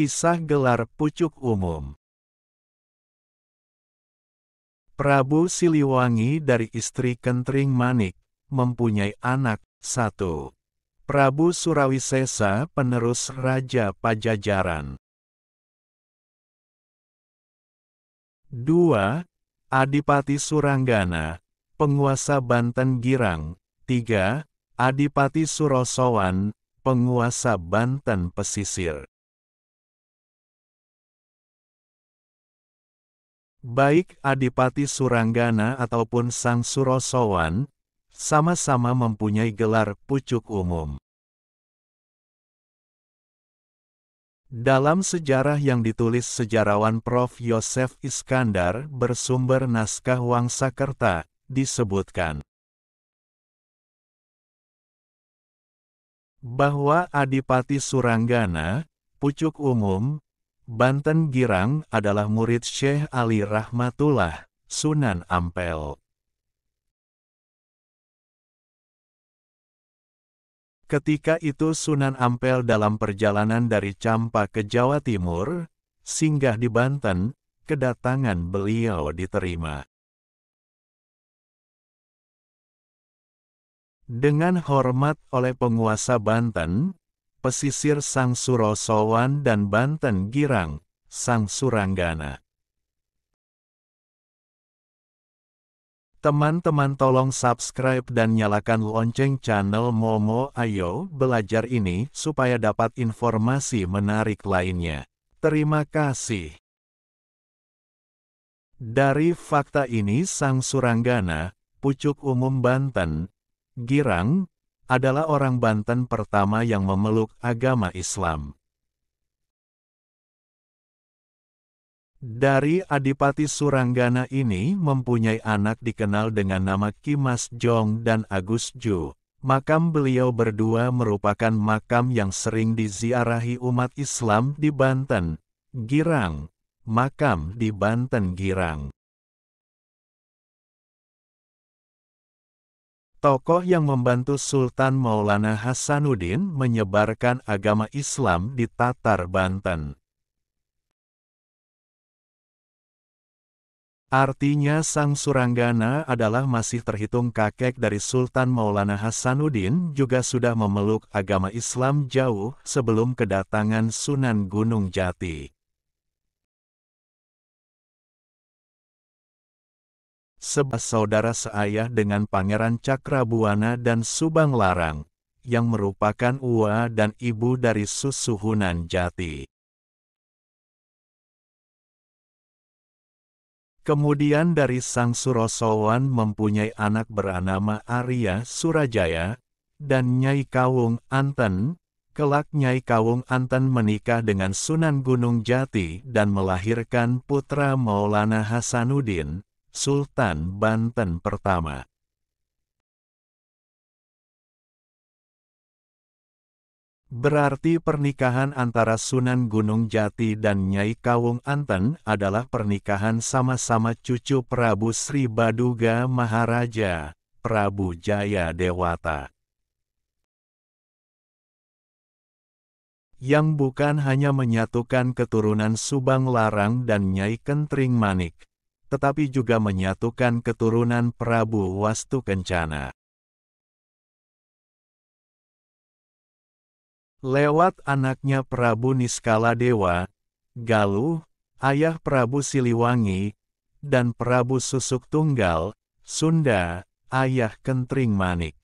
Kisah Gelar Pucuk Umum Prabu Siliwangi dari istri Kentring Manik, mempunyai anak, satu. Prabu Surawisesa penerus Raja Pajajaran. Dua, Adipati Suranggana, penguasa Banten Girang. Tiga, Adipati Surosowan, penguasa Banten Pesisir. Baik Adipati Suranggana ataupun Sang Surosowan, sama-sama mempunyai gelar pucuk umum. Dalam sejarah yang ditulis sejarawan Prof. Yosef Iskandar bersumber naskah Wangsakerta, disebutkan bahwa Adipati Suranggana, pucuk umum, Banten Girang adalah murid Syekh Ali Rahmatullah, Sunan Ampel. Ketika itu Sunan Ampel dalam perjalanan dari Campa ke Jawa Timur, singgah di Banten, kedatangan beliau diterima. Dengan hormat oleh penguasa Banten, pesisir Sang Surosowan dan Banten Girang, Sang Suranggana. Teman-teman tolong subscribe dan nyalakan lonceng channel Momo Ayo Belajar ini supaya dapat informasi menarik lainnya. Terima kasih. Dari fakta ini Sang Suranggana, Pucuk Umum Banten, Girang, adalah orang Banten pertama yang memeluk agama Islam. Dari Adipati Suranggana ini mempunyai anak dikenal dengan nama Kimas Jong dan Agus Ju. Makam beliau berdua merupakan makam yang sering diziarahi umat Islam di Banten, Girang. Makam di Banten Girang. Tokoh yang membantu Sultan Maulana Hasanuddin menyebarkan agama Islam di Tatar Banten. Artinya Sang Suranggana adalah masih terhitung kakek dari Sultan Maulana Hasanuddin juga sudah memeluk agama Islam jauh sebelum kedatangan Sunan Gunung Jati. sebab saudara seayah dengan Pangeran Cakrabuana dan Subang Larang, yang merupakan ua dan ibu dari Susuhunan Jati. Kemudian dari Sang Surosowan mempunyai anak bernama Arya Surajaya, dan Nyai Kawung Anten, kelak Nyai Kawung Anten menikah dengan Sunan Gunung Jati dan melahirkan putra Maulana Hasanuddin, Sultan Banten pertama. Berarti pernikahan antara Sunan Gunung Jati dan Nyai Kawung Anten adalah pernikahan sama-sama cucu Prabu Sri Baduga Maharaja, Prabu Jaya Dewata. Yang bukan hanya menyatukan keturunan Subang Larang dan Nyai Kentring Manik, tetapi juga menyatukan keturunan Prabu Wastu Kencana. Lewat anaknya Prabu Niskala Dewa, Galuh, ayah Prabu Siliwangi, dan Prabu Susuk Tunggal, Sunda, ayah Kentring Manik.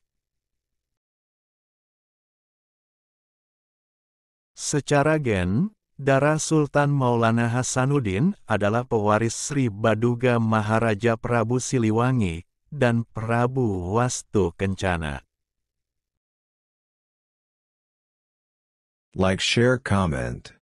Secara gen, Darah Sultan Maulana Hasanuddin adalah pewaris Sri Baduga Maharaja Prabu Siliwangi dan Prabu Wastu Kencana. Like, share, comment.